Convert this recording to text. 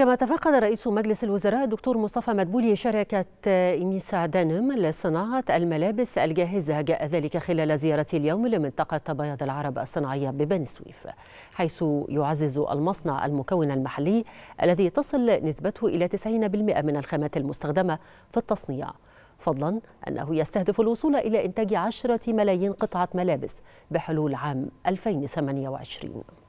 كما تفقد رئيس مجلس الوزراء الدكتور مصطفى مدبولي شركة إميسا دانم لصناعة الملابس الجاهزة جاء ذلك خلال زيارة اليوم لمنطقة بياض العرب الصناعية ببني سويف حيث يعزز المصنع المكون المحلي الذي تصل نسبته إلى 90% من الخامات المستخدمة في التصنيع فضلا أنه يستهدف الوصول إلى إنتاج 10 ملايين قطعة ملابس بحلول عام 2028